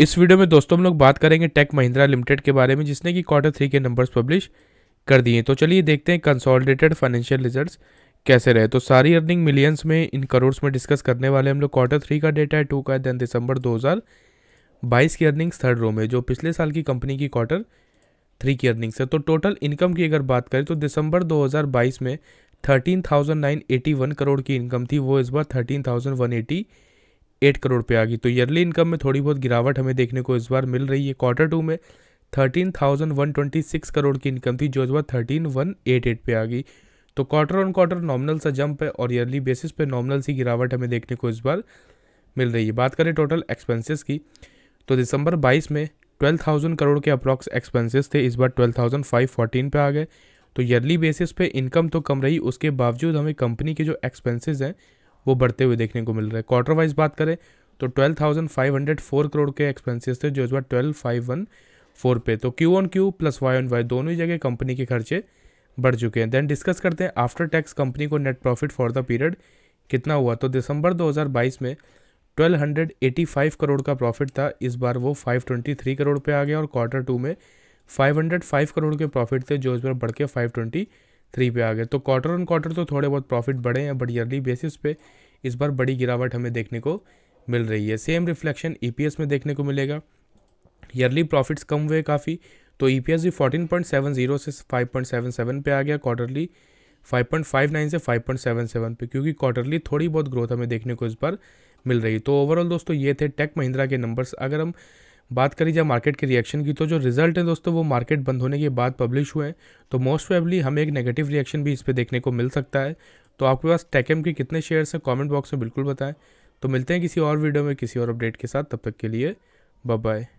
इस वीडियो में दोस्तों हम लोग बात करेंगे टेक महिंद्रा लिमिटेड के बारे में जिसने कि क्वार्टर थ्री के नंबर्स पब्लिश कर दिए तो चलिए देखते हैं कंसोलिडेटेड फाइनेंशियल रिजल्ट्स कैसे रहे तो सारी अर्निंग मिलियंस में इन करोड़ में डिस्कस करने वाले हम लोग क्वार्टर थ्री का डेटा है टू का देन दिसंबर दो की अर्निंग्स थर्ड रो में जो पिछले साल की कंपनी की क्वार्टर थ्री की अर्निंग्स है तो टोटल इनकम की अगर बात करें तो दिसंबर दो में थर्टीन करोड़ की इनकम थी वो इस बार थर्टीन एट करोड़ रुपये आ गई तो ईयरली इनकम में थोड़ी बहुत गिरावट हमें देखने को इस बार मिल रही है क्वार्टर टू में thirteen thousand one twenty six crore की इनकम थी जो इस बार थर्टीन वन एट एट पे आ गई तो क्वार्टर ऑन क्वार्टर नॉमिनल सा जंप है और ईयरली बेसिस पे नॉमिनल सी गिरावट हमें देखने को इस बार मिल रही है बात करें टोटल एक्सपेंसेस की तो दिसंबर बाईस में ट्वेल्व थाउजेंड करोड़ के अप्रॉक्स एक्सपेंसेस थे इस बार ट्वेल्व थाउजेंड फाइव फोर्टीन पे आ गए तो ईयरली बेसिस पे इनकम तो कम रही उसके बावजूद हमें कंपनी के जो एक्सपेंसेस हैं वो बढ़ते हुए देखने को मिल रहा है क्वार्टर वाइज बात करें तो twelve thousand five hundred four crore के एक्सपेंसेस थे जो इस बार ट्वेल्व फाइव वन फोर पे तो Q on Q plus Y on Y दोनों ही जगह कंपनी के खर्चे बढ़ चुके हैं देन डिस्कस करते हैं आफ्टर टैक्स कंपनी को net profit for the period कितना हुआ तो दिसंबर 2022 में 1285 करोड़ का प्रॉफिट था इस बार वो 523 करोड़ पे आ गया और क्वार्टर टू में 505 करोड़ के प्रॉफिट थे जो इस बार बढ़ के ट्वेंटी थ्री पे आ गए तो क्वार्टर ऑन क्वार्टर तो थोड़े बहुत प्रॉफिट बढ़े हैं बट ईयरली बेसिस पे इस बार बड़ी गिरावट हमें देखने को मिल रही है सेम रिफ्लेक्शन ई में देखने को मिलेगा ईयरली प्रॉफिट्स कम हुए काफ़ी तो ई e भी फोर्टीन पॉइंट सेवन जीरो से फाइव पॉइंट सेवन सेवन पे आ गया quarterly five point five nine से फाइव पॉइंट सेवन सेवन पे क्योंकि क्वार्टरली थोड़ी बहुत ग्रोथ हमें देखने को इस बार मिल रही तो ओवरऑल दोस्तों ये थे टेक महिंद्रा के नंबर्स अगर हम बात करी जाए मार्केट के रिएक्शन की तो जो रिजल्ट है दोस्तों वो मार्केट बंद होने के बाद पब्लिश हुए हैं तो मोस्ट वेबली हमें एक नेगेटिव रिएक्शन भी इस पर देखने को मिल सकता है तो आपके पास टेकम के कितने शेयर्स हैं कॉमेंट बॉक्स में बिल्कुल बताएं तो मिलते हैं किसी और वीडियो में किसी और अपडेट के साथ तब तक के लिए बाय